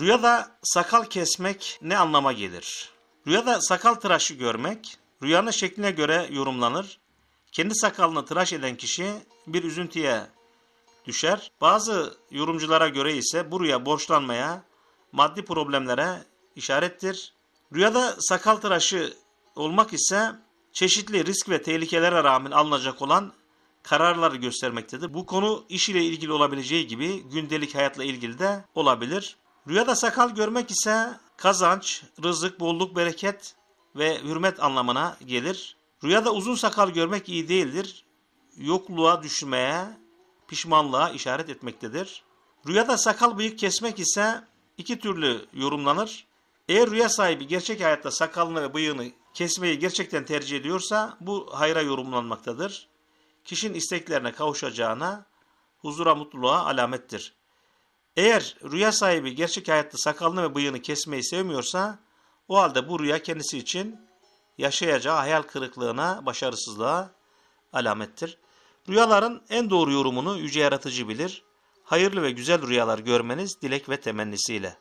Rüyada sakal kesmek ne anlama gelir? Rüyada sakal tıraşı görmek, rüyanın şekline göre yorumlanır. Kendi sakalını tıraş eden kişi bir üzüntüye düşer. Bazı yorumculara göre ise bu rüya borçlanmaya, maddi problemlere işarettir. Rüyada sakal tıraşı olmak ise çeşitli risk ve tehlikelere rağmen alınacak olan kararları göstermektedir. Bu konu iş ile ilgili olabileceği gibi gündelik hayatla ilgili de olabilir. Rüyada sakal görmek ise kazanç, rızık, bolluk, bereket ve hürmet anlamına gelir. Rüyada uzun sakal görmek iyi değildir. Yokluğa düşmeye, pişmanlığa işaret etmektedir. Rüyada sakal bıyık kesmek ise iki türlü yorumlanır. Eğer rüya sahibi gerçek hayatta sakalını ve bıyığını kesmeyi gerçekten tercih ediyorsa bu hayra yorumlanmaktadır. Kişinin isteklerine kavuşacağına, huzura mutluluğa alamettir. Eğer rüya sahibi gerçek hayatta sakalını ve bıyığını kesmeyi sevmiyorsa o halde bu rüya kendisi için yaşayacağı hayal kırıklığına, başarısızlığa alamettir. Rüyaların en doğru yorumunu yüce yaratıcı bilir. Hayırlı ve güzel rüyalar görmeniz dilek ve temennisiyle.